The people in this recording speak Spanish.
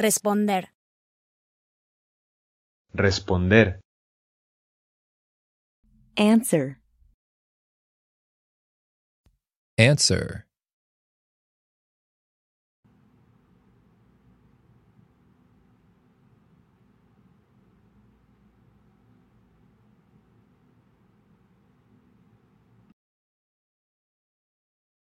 Responder. Responder. Answer. Answer.